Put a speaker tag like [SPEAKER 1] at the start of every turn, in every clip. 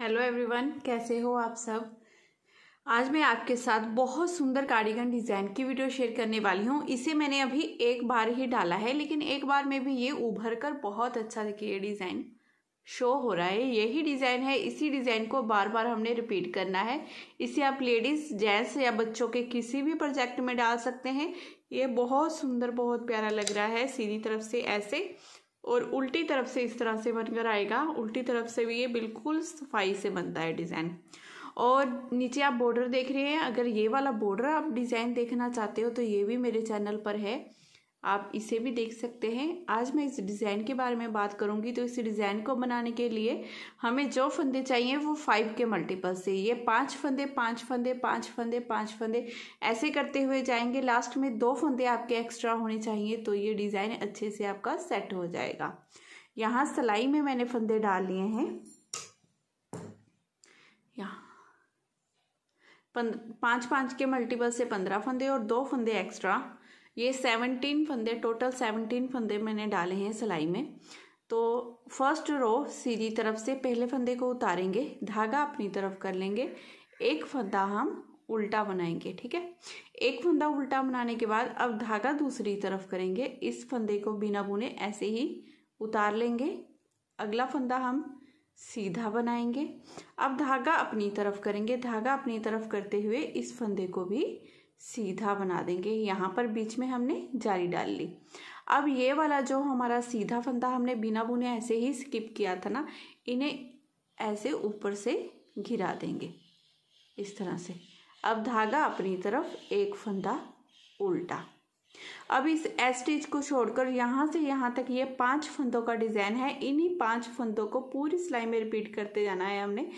[SPEAKER 1] hello everyone कैसे हो आप सब आज मैं आपके साथ बहुत सुंदर कार्डिगन डिज़ाइन की वीडियो शेयर करने वाली हूँ इसे मैंने अभी एक बार ही डाला है लेकिन एक बार में भी ये उभर कर बहुत अच्छा देखिए ये डिज़ाइन शो हो रहा है यही डिज़ाइन है इसी डिज़ाइन को बार बार हमने रिपीट करना है इसे आप लेडीज़ जेंट्स या बच्चों के किसी भी प्रोजेक्ट में डाल सकते हैं ये बहुत सुंदर बहुत प्यारा लग रहा है सीधी तरफ से ऐसे और उल्टी तरफ से इस तरह से बनकर आएगा उल्टी तरफ से भी ये बिल्कुल सफाई से बनता है डिज़ाइन और नीचे आप बॉर्डर देख रहे हैं अगर ये वाला बॉर्डर आप डिज़ाइन देखना चाहते हो तो ये भी मेरे चैनल पर है आप इसे भी देख सकते हैं आज मैं इस डिज़ाइन के बारे में बात करूँगी तो इस डिज़ाइन को बनाने के लिए हमें जो फंदे चाहिए वो फाइव के मल्टीपल से ये पाँच फंदे पाँच फंदे पाँच फंदे पाँच फंदे ऐसे करते हुए जाएंगे लास्ट में दो फंदे आपके एक्स्ट्रा होने चाहिए तो ये डिज़ाइन अच्छे से आपका सेट हो जाएगा यहाँ सिलाई में मैंने फंदे डाल लिए हैं यहाँ पाँच पाँच के मल्टीपल से पंद्रह फंदे और दो फंदे एक्स्ट्रा ये सेवनटीन फंदे टोटल सेवनटीन फंदे मैंने डाले हैं सिलाई में तो फर्स्ट रो सीधी तरफ से पहले फंदे को उतारेंगे धागा अपनी तरफ कर लेंगे एक फंदा हम उल्टा बनाएंगे ठीक है एक फंदा उल्टा बनाने के बाद अब धागा दूसरी तरफ करेंगे इस फंदे को बिना बुने ऐसे ही उतार लेंगे अगला फंदा हम सीधा बनाएंगे अब धागा अपनी तरफ करेंगे धागा अपनी तरफ करते हुए इस फंदे को भी सीधा बना देंगे यहाँ पर बीच में हमने जाली डाल ली अब ये वाला जो हमारा सीधा फंदा हमने बिना बुने ऐसे ही स्किप किया था ना इन्हें ऐसे ऊपर से घिरा देंगे इस तरह से अब धागा अपनी तरफ एक फंदा उल्टा अब इस एस स्टिच को छोड़कर यहाँ से यहाँ तक ये पांच फंदों का डिज़ाइन है इन्हीं पांच फंदों को पूरी सिलाई में रिपीट करते जाना है हमने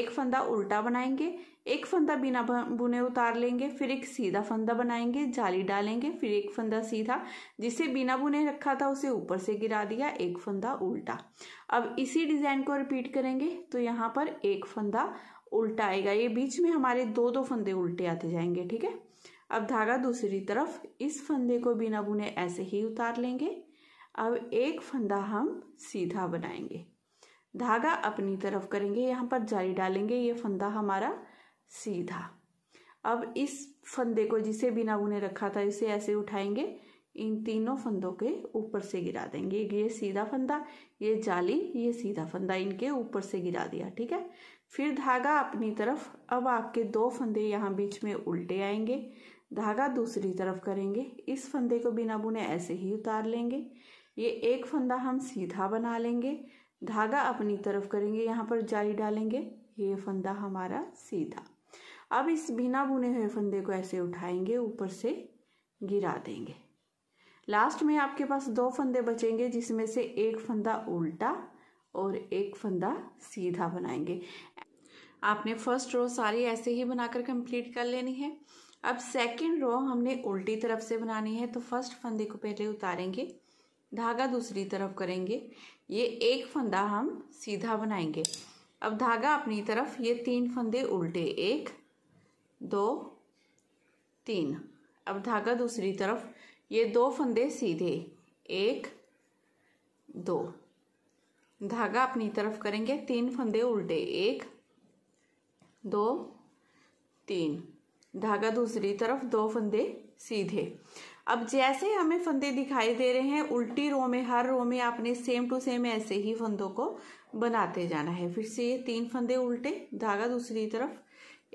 [SPEAKER 1] एक फंदा उल्टा बनाएंगे एक फंदा बिना बुने उतार लेंगे फिर एक सीधा फंदा बनाएंगे जाली डालेंगे फिर एक फंदा सीधा जिसे बिना बुने रखा था उसे ऊपर से गिरा दिया एक फंदा उल्टा अब इसी डिज़ाइन को रिपीट करेंगे तो यहाँ पर एक फंदा उल्टा आएगा ये बीच में हमारे दो दो फंदे उल्टे आते जाएंगे ठीक है अब धागा दूसरी तरफ इस फंदे को बिना बुने ऐसे ही उतार लेंगे अब एक फंदा हम सीधा बनाएंगे धागा अपनी तरफ करेंगे यहाँ पर जाली डालेंगे ये फंदा हमारा सीधा अब इस फंदे को जिसे बिना बुने रखा था इसे ऐसे उठाएंगे इन तीनों फंदों के ऊपर से गिरा देंगे ये सीधा फंदा ये जाली ये सीधा फंदा इनके ऊपर से गिरा दिया ठीक है फिर धागा अपनी तरफ अब आपके दो फंदे यहाँ बीच में उल्टे आएंगे धागा दूसरी तरफ करेंगे इस फंदे को बिना बुने ऐसे ही उतार लेंगे ये एक फंदा हम सीधा बना लेंगे धागा अपनी तरफ करेंगे यहाँ पर जाली डालेंगे ये फंदा हमारा सीधा अब इस बिना बुने हुए फंदे को ऐसे उठाएंगे ऊपर से गिरा देंगे लास्ट में आपके पास दो फंदे बचेंगे जिसमें से एक फंदा उल्टा और एक फंदा सीधा बनाएंगे आपने फर्स्ट रो सारी ऐसे ही बनाकर कंप्लीट कर लेनी है अब सेकंड रो हमने उल्टी तरफ से बनानी है तो फर्स्ट फंदे को पहले उतारेंगे धागा दूसरी तरफ करेंगे ये एक फंदा हम सीधा बनाएंगे अब धागा अपनी तरफ ये तीन फंदे उल्टे एक दो तीन अब धागा दूसरी तरफ ये दो फंदे सीधे एक दो धागा अपनी तरफ करेंगे तीन फंदे उल्टे एक दो तीन धागा दूसरी तरफ दो फंदे सीधे अब जैसे हमें फंदे दिखाई दे रहे हैं उल्टी रो में हर रो में आपने सेम टू सेम ऐसे ही फंदों को बनाते जाना है फिर से ये तीन फंदे उल्टे धागा दूसरी तरफ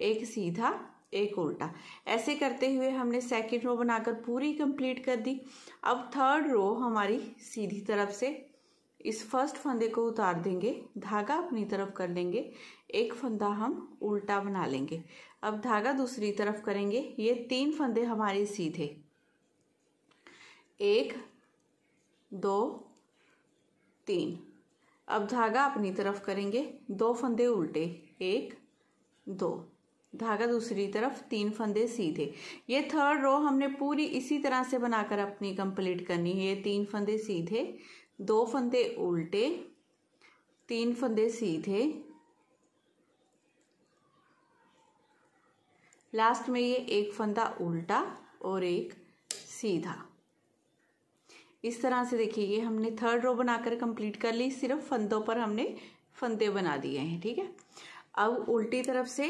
[SPEAKER 1] एक सीधा एक उल्टा ऐसे करते हुए हमने सेकेंड रो बनाकर पूरी कंप्लीट कर दी अब थर्ड रो हमारी सीधी तरफ से इस फर्स्ट फंदे को उतार देंगे धागा अपनी तरफ कर लेंगे एक फंदा हम उल्टा बना लेंगे अब धागा दूसरी तरफ करेंगे ये तीन फंदे हमारे सीधे एक दो तीन अब धागा अपनी तरफ करेंगे दो फंदे उल्टे एक दो धागा दूसरी तरफ तीन फंदे सीधे ये थर्ड रो हमने पूरी इसी तरह से बनाकर अपनी कंप्लीट करनी है ये तीन फंदे सीधे दो फंदे उल्टे तीन फंदे सीधे लास्ट में ये एक फंदा उल्टा और एक सीधा इस तरह से देखिए ये हमने थर्ड रो बनाकर कंप्लीट कर ली सिर्फ फंदों पर हमने फंदे बना दिए हैं ठीक है अब उल्टी तरफ से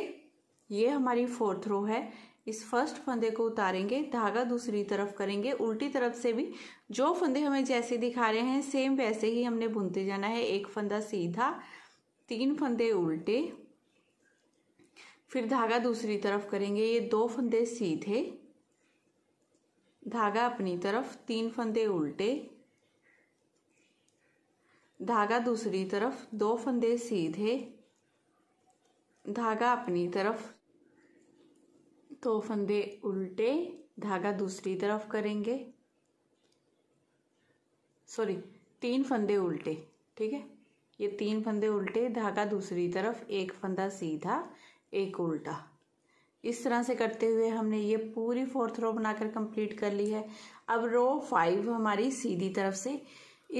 [SPEAKER 1] ये हमारी फोर्थ रो है इस फर्स्ट फंदे को उतारेंगे धागा दूसरी तरफ करेंगे उल्टी तरफ से भी जो फंदे हमें जैसे दिखा रहे हैं सेम वैसे ही हमने बुनते जाना है एक फंदा सीधा तीन फंदे उल्टे फिर धागा दूसरी तरफ करेंगे ये दो फंदे सीधे धागा अपनी तरफ तीन फंदे उल्टे धागा दूसरी तरफ दो फंदे सीधे धागा अपनी तरफ दो फंदे उल्टे धागा दूसरी तरफ करेंगे सॉरी तीन फंदे उल्टे ठीक है ये तीन फंदे उल्टे धागा दूसरी तरफ एक फंदा सीधा एक उल्टा इस तरह से करते हुए हमने ये पूरी फोर्थ रो बनाकर कंप्लीट कर ली है अब रो फाइव हमारी सीधी तरफ से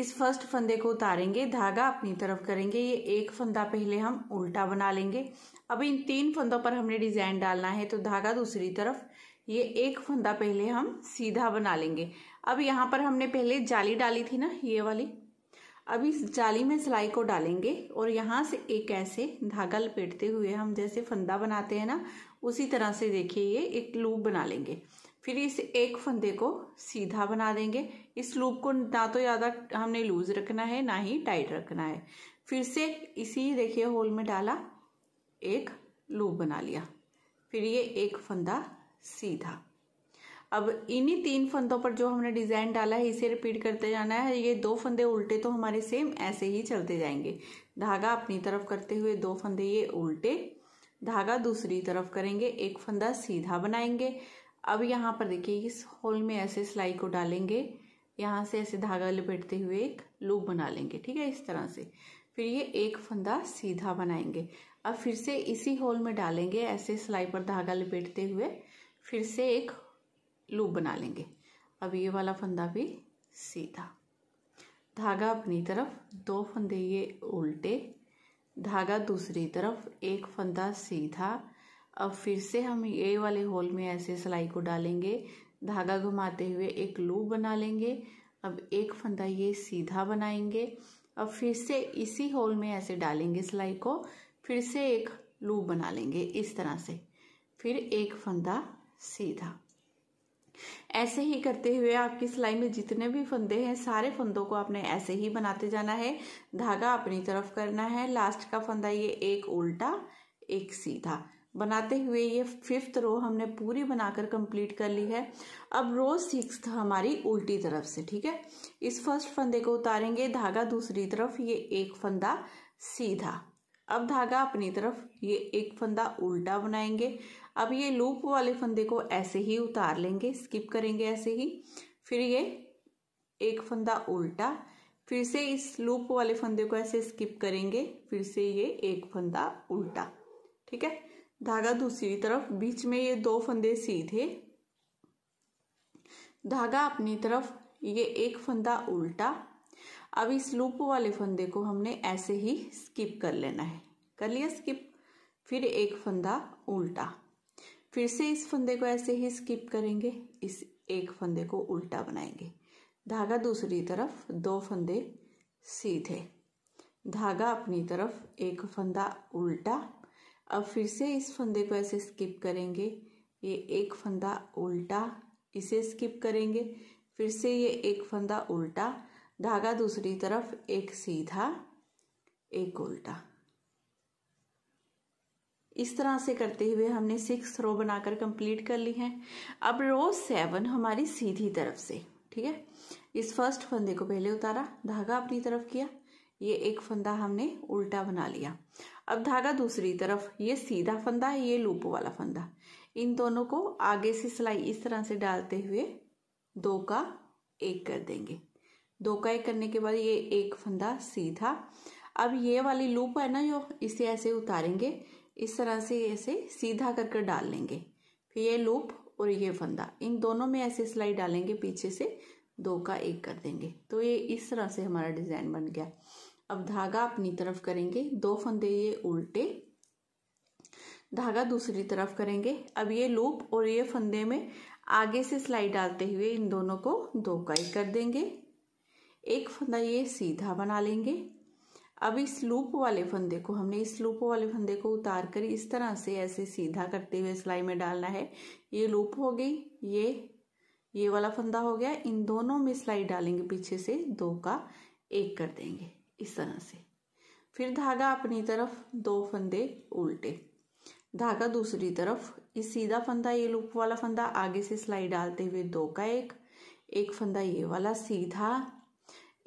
[SPEAKER 1] इस फर्स्ट फंदे को उतारेंगे धागा अपनी तरफ करेंगे ये एक फंदा पहले हम उल्टा बना लेंगे अब इन तीन फंदों पर हमने डिज़ाइन डालना है तो धागा दूसरी तरफ ये एक फंदा पहले हम सीधा बना लेंगे अब यहाँ पर हमने पहले जाली डाली थी ना ये वाली अब इस जाली में सिलाई को डालेंगे और यहाँ से एक ऐसे धागा लपेटते हुए हम जैसे फंदा बनाते हैं ना उसी तरह से देखिए ये एक लूप बना लेंगे फिर इस एक फंदे को सीधा बना देंगे इस लूप को ना तो ज़्यादा हमने लूज रखना है ना ही टाइट रखना है फिर से इसी देखिए होल में डाला एक लूप बना लिया फिर ये एक फंदा सीधा अब इन्हीं तीन फंदों पर जो हमने डिज़ाइन डाला है इसे रिपीट करते जाना है ये दो फंदे उल्टे तो हमारे सेम ऐसे ही चलते जाएंगे धागा अपनी तरफ करते हुए दो फंदे ये उल्टे धागा दूसरी तरफ करेंगे एक फंदा सीधा बनाएंगे अब यहाँ पर देखिए इस होल में ऐसे सिलाई को डालेंगे यहाँ से ऐसे धागा लपेटते हुए एक लूप बना लेंगे ठीक है इस तरह से फिर ये एक फंदा सीधा बनाएंगे अब फिर से इसी होल में डालेंगे ऐसे सिलाई पर धागा लपेटते हुए फिर से एक लूप बना लेंगे अब ये वाला फंदा भी सीधा धागा अपनी तरफ दो फंदे ये उल्टे धागा दूसरी तरफ एक फंदा सीधा अब फिर से हम ये वाले होल में ऐसे सिलाई को डालेंगे धागा घुमाते हुए एक लूप बना लेंगे अब एक फंदा ये सीधा बनाएंगे अब फिर से इसी होल में ऐसे डालेंगे सिलाई को फिर से एक लूप बना लेंगे इस तरह से फिर एक फंदा सीधा ऐसे ही करते हुए आपकी सिलाई में जितने भी फंदे हैं सारे फंदों को आपने ऐसे ही बनाते जाना है धागा अपनी तरफ करना है लास्ट का फंदा ये एक उल्टा एक सीधा बनाते हुए ये फिफ्थ रो हमने पूरी बनाकर कंप्लीट कर ली है अब रो सिक्स हमारी उल्टी तरफ से ठीक है इस फर्स्ट फंदे को उतारेंगे धागा दूसरी तरफ ये एक फंदा सीधा अब धागा अपनी तरफ ये एक फंदा उल्टा बनाएंगे अब ये लूप वाले फंदे को ऐसे ही उतार लेंगे स्किप करेंगे ऐसे ही फिर ये एक फंदा उल्टा फिर से इस लूप वाले फंदे को ऐसे स्किप करेंगे फिर से ये एक फंदा उल्टा ठीक है धागा दूसरी तरफ बीच में ये दो फंदे सीधे धागा अपनी तरफ ये एक फंदा उल्टा अब इस लूप वाले फंदे को हमने ऐसे ही स्किप कर लेना है कर लिया स्किप फिर एक फंदा उल्टा फिर से इस फंदे को ऐसे ही स्किप करेंगे इस एक फंदे को उल्टा बनाएंगे धागा दूसरी तरफ दो फंदे सीधे धागा अपनी तरफ एक फंदा उल्टा अब फिर से इस फंदे को ऐसे स्किप करेंगे ये एक फंदा उल्टा इसे स्किप करेंगे फिर से ये एक फंदा उल्टा धागा दूसरी तरफ एक सीधा एक उल्टा इस तरह से करते हुए हमने सिक्स रो बनाकर कंप्लीट कर ली है अब रो सेवन हमारी सीधी तरफ से ठीक है इस फर्स्ट फंदे को पहले उतारा धागा अपनी तरफ किया ये एक फंदा हमने उल्टा बना लिया अब धागा दूसरी तरफ ये सीधा फंदा है ये लूप वाला फंदा इन दोनों को आगे से सिलाई इस तरह से डालते हुए दो का एक कर देंगे दो का एक करने के बाद ये एक फंदा सीधा अब ये वाली लूप है ना जो इसे ऐसे उतारेंगे इस तरह से ऐसे सीधा कर कर डाल लेंगे फिर ये लूप और ये फंदा इन दोनों में ऐसे सिलाई डालेंगे पीछे से दो का एक कर देंगे तो ये इस तरह से हमारा डिज़ाइन बन गया अब धागा अपनी तरफ करेंगे दो फंदे ये उल्टे धागा दूसरी तरफ करेंगे अब ये लूप और ये फंदे में आगे से सिलाई डालते हुए इन दोनों को दो का एक कर देंगे एक फंदा ये सीधा बना लेंगे अब इस लूप वाले फंदे को हमने इस लूप वाले फंदे को उतार कर इस तरह से ऐसे सीधा करते हुए सिलाई में डालना है ये लूप हो गई ये ये वाला फंदा हो गया इन दोनों में सिलाई डालेंगे पीछे से दो का एक कर देंगे इस तरह से फिर धागा अपनी तरफ दो फंदे उल्टे धागा दूसरी तरफ इस सीधा फंदा ये लूप वाला फंदा आगे से सिलाई डालते हुए दो का एक एक फंदा ये वाला सीधा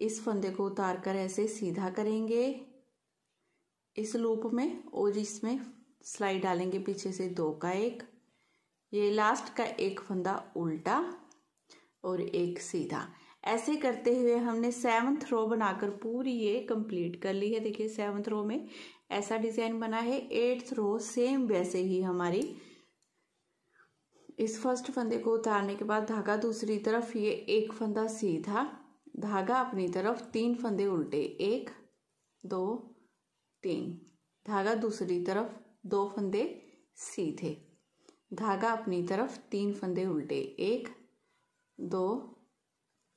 [SPEAKER 1] इस फंदे को उतार कर ऐसे सीधा करेंगे इस लूप में और इसमें सिलाई डालेंगे पीछे से दो का एक ये लास्ट का एक फंदा उल्टा और एक सीधा ऐसे करते हुए हमने सेवन्थ रो बनाकर पूरी ये कंप्लीट कर ली है देखिए सेवन्थ रो में ऐसा डिज़ाइन बना है एट्थ रो सेम वैसे ही हमारी इस फर्स्ट फंदे को उतारने के बाद धागा दूसरी तरफ ये एक फंदा सीधा धागा अपनी तरफ तीन फंदे उल्टे एक दो तीन धागा दूसरी तरफ दो फंदे सीधे धागा अपनी तरफ तीन फंदे उल्टे एक दो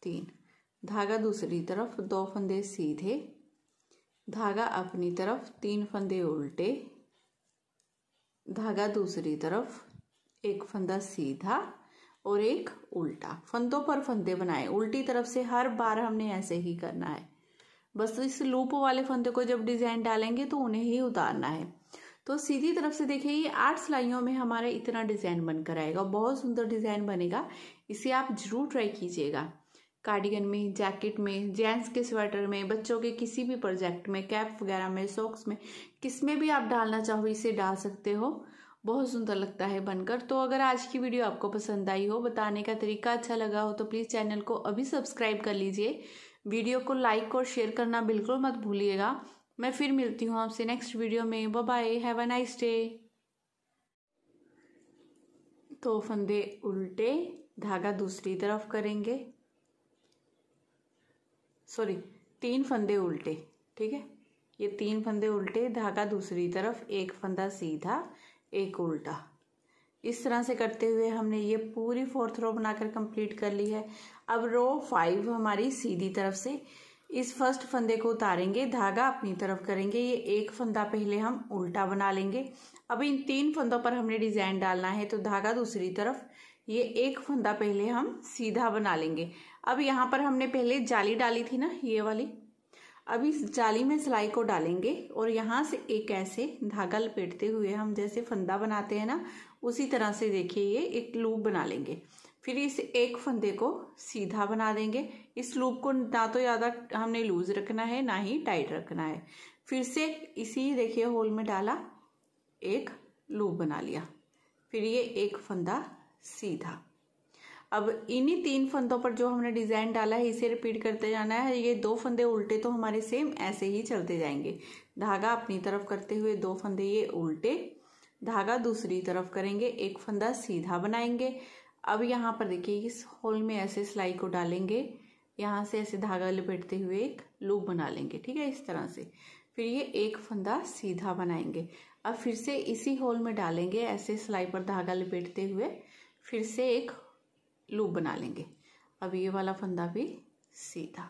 [SPEAKER 1] तीन धागा दूसरी तरफ दो फंदे सीधे धागा अपनी तरफ तीन फंदे उल्टे धागा दूसरी तरफ एक फंदा सीधा और एक उल्टा फंदों पर फंदे बनाए उल्टी तरफ से हर बार हमने ऐसे ही करना है बस इस लूप वाले फंदे को जब डिजाइन डालेंगे तो उन्हें ही उतारना है तो सीधी तरफ से देखिए ये आठ सिलाइयों में हमारा इतना डिजाइन बनकर आएगा बहुत सुंदर डिजाइन बनेगा इसे आप जरूर ट्राई कीजिएगा कार्डिगन में जैकेट में जेंट्स के स्वेटर में बच्चों के किसी भी प्रोजेक्ट में कैप वगैरह में सॉक्स में किस में भी आप डालना चाहो इसे डाल सकते हो बहुत सुंदर लगता है बनकर तो अगर आज की वीडियो आपको पसंद आई हो बताने का तरीका अच्छा लगा हो तो प्लीज़ चैनल को अभी सब्सक्राइब कर लीजिए वीडियो को लाइक और शेयर करना बिल्कुल मत भूलिएगा मैं फिर मिलती हूँ आपसे नेक्स्ट वीडियो में bye have a nice day तो फंदे उल्टे धागा दूसरी तरफ करेंगे सॉरी तीन फंदे उल्टे ठीक है ये तीन फंदे उल्टे धागा दूसरी तरफ एक फंदा सीधा एक उल्टा इस तरह से करते हुए हमने ये पूरी फोर्थ रो बनाकर कंप्लीट कर ली है अब रो फाइव हमारी सीधी तरफ से इस फर्स्ट फंदे को उतारेंगे धागा अपनी तरफ करेंगे ये एक फंदा पहले हम उल्टा बना लेंगे अब इन तीन फंदों पर हमने डिज़ाइन डालना है तो धागा दूसरी तरफ ये एक फंदा पहले हम सीधा बना लेंगे अब यहाँ पर हमने पहले जाली डाली थी ना ये वाली अब इस जाली में सिलाई को डालेंगे और यहाँ से एक ऐसे धागा लपेटते हुए हम जैसे फंदा बनाते हैं ना उसी तरह से देखिए ये एक लूप बना लेंगे फिर इस एक फंदे को सीधा बना देंगे इस लूप को ना तो ज़्यादा हमने लूज़ रखना है ना ही टाइट रखना है फिर से इसी देखिए होल में डाला एक लूप बना लिया फिर ये एक फंदा सीधा अब इन्हीं तीन फंदों पर जो हमने डिजाइन डाला है इसे रिपीट करते जाना है ये दो फंदे उल्टे तो हमारे सेम ऐसे ही चलते जाएंगे धागा अपनी तरफ करते हुए दो फंदे ये उल्टे धागा दूसरी तरफ करेंगे एक फंदा सीधा बनाएंगे अब यहाँ पर देखिए इस होल में ऐसे सिलाई को डालेंगे यहाँ से ऐसे धागा लपेटते हुए एक लूप बना लेंगे ठीक है इस तरह से फिर ये एक फंदा सीधा बनाएंगे अब फिर से इसी होल में डालेंगे ऐसे सिलाई पर धागा लपेटते हुए फिर से एक लूप बना लेंगे अब ये वाला फंदा भी सीधा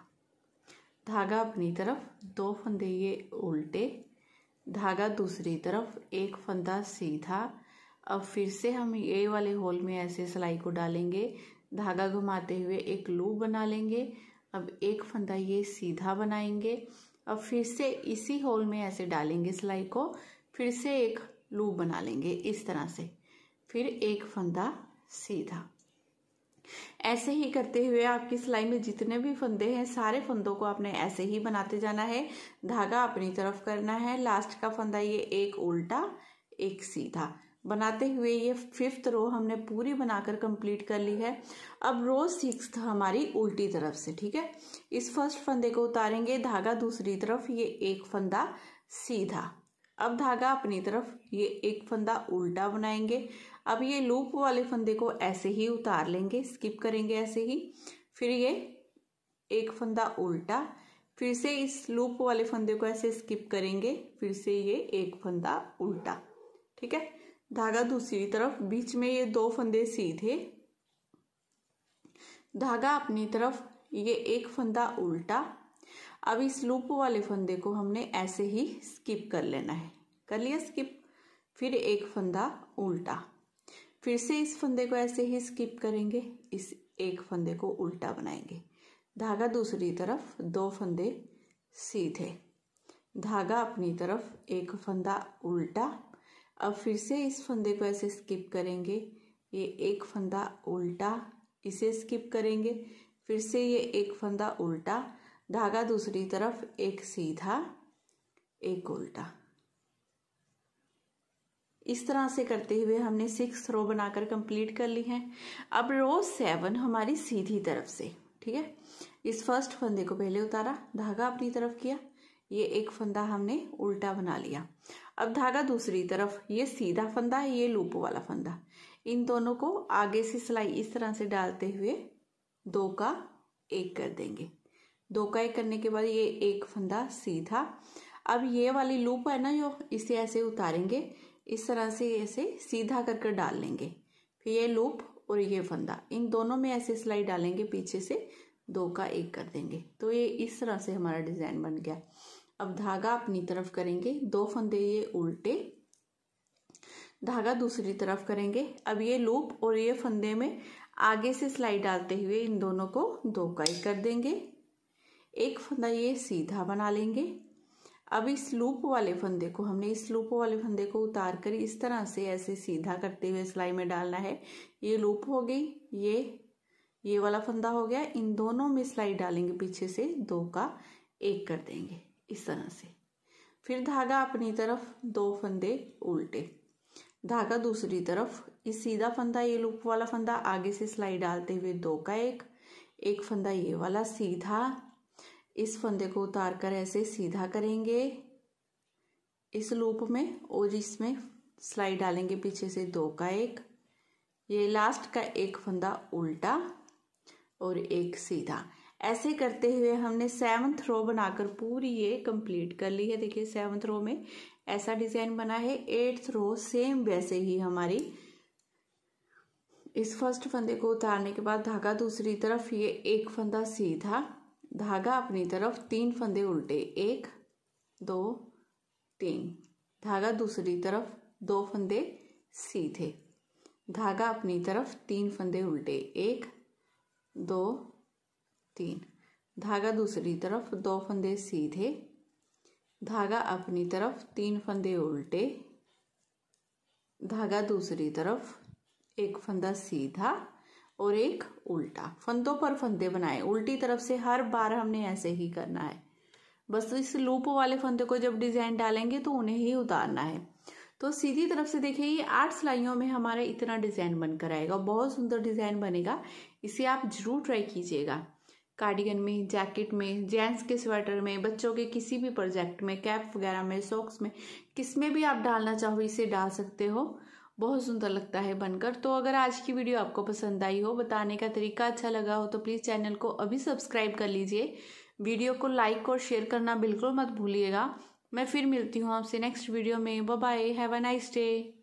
[SPEAKER 1] धागा अपनी तरफ दो फंदे ये उल्टे धागा दूसरी तरफ एक फंदा सीधा अब फिर से हम ये वाले होल में ऐसे सिलाई को डालेंगे धागा घुमाते हुए एक लूप बना लेंगे अब एक फंदा ये सीधा बनाएंगे अब फिर से इसी होल में ऐसे डालेंगे सिलाई को फिर से एक लूप बना लेंगे इस तरह से फिर एक फंदा सीधा ऐसे ही करते हुए आपकी सिलाई में जितने भी फंदे हैं सारे फंदों को आपने ऐसे ही बनाते जाना है धागा अपनी तरफ करना है लास्ट का फंदा ये एक उल्टा एक सीधा बनाते हुए ये फिफ्थ रो हमने पूरी बनाकर कंप्लीट कर ली है अब रो सिक्स हमारी उल्टी तरफ से ठीक है इस फर्स्ट फंदे को उतारेंगे धागा दूसरी तरफ ये एक फंदा सीधा अब धागा अपनी तरफ ये एक फंदा उल्टा बनाएंगे अब ये लूप वाले फंदे को ऐसे ही उतार लेंगे स्किप करेंगे ऐसे ही फिर ये एक फंदा उल्टा फिर से इस लूप वाले फंदे को ऐसे स्किप करेंगे फिर से ये एक फंदा उल्टा ठीक है धागा दूसरी तरफ बीच में ये दो फंदे सीधे धागा अपनी तरफ ये एक फंदा उल्टा अब इस लूप वाले फंदे को हमने ऐसे ही स्किप कर लेना है कर लिया स्किप फिर एक फंदा उल्टा फिर से इस फंदे को ऐसे ही स्किप करेंगे इस एक फंदे को उल्टा बनाएंगे धागा दूसरी तरफ दो फंदे सीधे धागा अपनी तरफ एक फंदा उल्टा अब फिर से इस फंदे को ऐसे स्किप करेंगे ये एक फंदा उल्टा इसे स्किप करेंगे फिर से ये एक फंदा उल्टा धागा दूसरी तरफ एक सीधा एक उल्टा इस तरह से करते हुए हमने सिक्स रो बनाकर कंप्लीट कर ली है अब रो सेवन हमारी सीधी तरफ से ठीक है इस फर्स्ट फंदे को पहले उतारा धागा अपनी तरफ किया ये एक फंदा हमने उल्टा बना लिया अब धागा दूसरी तरफ ये सीधा फंदा है ये लूप वाला फंदा इन दोनों को आगे से सिलाई इस तरह से डालते हुए दो का एक कर देंगे दो का एक करने के बाद ये एक फंदा सीधा अब ये वाली लूप है ना जो इसे ऐसे उतारेंगे इस तरह से ऐसे सीधा कर कर डाल लेंगे फिर ये लूप और ये फंदा इन दोनों में ऐसे सिलाई डालेंगे पीछे से दो का एक कर देंगे तो ये इस तरह से हमारा डिज़ाइन बन गया अब धागा अपनी तरफ करेंगे दो फंदे ये उल्टे धागा दूसरी तरफ करेंगे अब ये लूप और ये फंदे में आगे से सिलाई डालते हुए इन दोनों को दो का एक कर देंगे एक फंदा ये सीधा बना लेंगे अब इस लूप वाले फंदे को हमने इस लूप वाले फंदे को उतार कर इस तरह से ऐसे सीधा करते हुए सिलाई में डालना है ये लूप हो गई ये ये वाला फंदा हो गया इन दोनों में सिलाई डालेंगे पीछे से दो का एक कर देंगे इस तरह से फिर धागा अपनी तरफ दो फंदे उल्टे धागा दूसरी तरफ इस सीधा फंदा ये लूप वाला फंदा आगे से सिलाई डालते हुए दो का एक एक फंदा ये वाला सीधा इस फंदे को उतार कर ऐसे सीधा करेंगे इस लूप में और इसमें स्लाइड डालेंगे पीछे से दो का एक ये लास्ट का एक फंदा उल्टा और एक सीधा ऐसे करते हुए हमने सेवन्थ रो बनाकर पूरी ये कंप्लीट कर ली है देखिए सेवन्थ रो में ऐसा डिज़ाइन बना है एट्थ रो सेम वैसे ही हमारी इस फर्स्ट फंदे को उतारने के बाद धागा दूसरी तरफ ये एक फंदा सीधा धागा अपनी तरफ तीन फंदे उल्टे एक दो तीन धागा दूसरी तरफ दो फंदे सीधे धागा अपनी तरफ तीन फंदे उल्टे एक दो तीन धागा दूसरी तरफ दो फंदे सीधे धागा अपनी तरफ तीन फंदे उल्टे धागा दूसरी तरफ एक फंदा सीधा और एक उल्टा फंदों पर फंदे बनाए उल्टी तरफ से हर बार हमने ऐसे ही करना है बस तो इस लूप वाले फंदे को जब डिज़ाइन डालेंगे तो उन्हें ही उतारना है तो सीधी तरफ से देखिए ये आठ सिलाइयों में हमारा इतना डिज़ाइन बनकर आएगा बहुत सुंदर डिज़ाइन बनेगा इसे आप ज़रूर ट्राई कीजिएगा कार्डिगन में जैकेट में जेंट्स के स्वेटर में बच्चों के किसी भी प्रोजेक्ट में कैप वगैरह में सॉक्स में किस में भी आप डालना चाहो इसे डाल सकते हो बहुत सुंदर लगता है बनकर तो अगर आज की वीडियो आपको पसंद आई हो बताने का तरीका अच्छा लगा हो तो प्लीज़ चैनल को अभी सब्सक्राइब कर लीजिए वीडियो को लाइक और शेयर करना बिल्कुल मत भूलिएगा मैं फिर मिलती हूँ आपसे नेक्स्ट वीडियो में bye have a nice day